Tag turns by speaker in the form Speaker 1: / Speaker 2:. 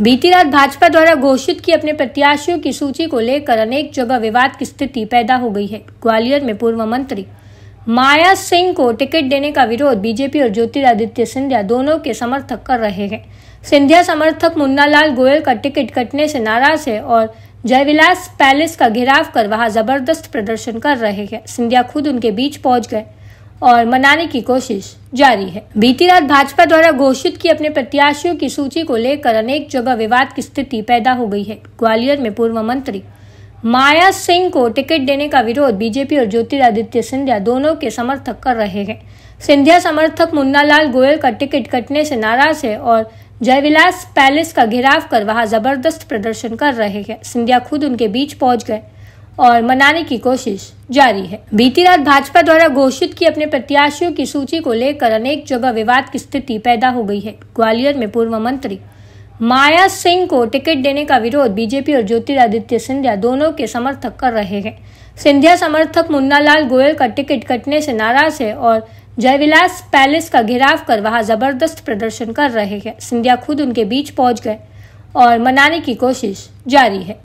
Speaker 1: बीती रात भाजपा द्वारा घोषित की अपने प्रत्याशियों की सूची को लेकर अनेक जगह विवाद की स्थिति पैदा हो गई है ग्वालियर में पूर्व मंत्री माया सिंह को टिकट देने का विरोध बीजेपी और ज्योतिरादित्य सिंधिया दोनों के समर्थक कर रहे हैं सिंधिया समर्थक मुन्नालाल गोयल का टिकट कटने से नाराज है और जयविलास पैलेस का घेराव कर वहां जबरदस्त प्रदर्शन कर रहे हैं सिंधिया खुद उनके बीच पहुंच गए और मनाने की कोशिश जारी है बीती रात भाजपा द्वारा घोषित की अपने प्रत्याशियों की सूची को लेकर अनेक जगह विवाद की स्थिति पैदा हो गई है ग्वालियर में पूर्व मंत्री माया सिंह को टिकट देने का विरोध बीजेपी और ज्योतिरादित्य सिंधिया दोनों के समर्थक कर रहे हैं सिंधिया समर्थक मुन्नालाल गोयल का टिकट कटने से नाराज है और जयविलास पैलेस का घेराव कर वहां जबरदस्त प्रदर्शन कर रहे हैं सिंधिया खुद उनके बीच पहुंच गए और मनाने की कोशिश जारी है बीती रात भाजपा द्वारा घोषित की अपने प्रत्याशियों की सूची को लेकर अनेक जगह विवाद की स्थिति पैदा हो गई है ग्वालियर में पूर्व मंत्री माया सिंह को टिकट देने का विरोध बीजेपी और ज्योतिरादित्य सिंधिया दोनों के समर्थक कर रहे हैं सिंधिया समर्थक मुन्नालाल गोयल का टिकट कटने से नाराज है और जयविलास पैलेस का घेराव कर वहां जबरदस्त प्रदर्शन कर रहे हैं सिंधिया खुद उनके बीच पहुंच गए और मनाने की कोशिश जारी है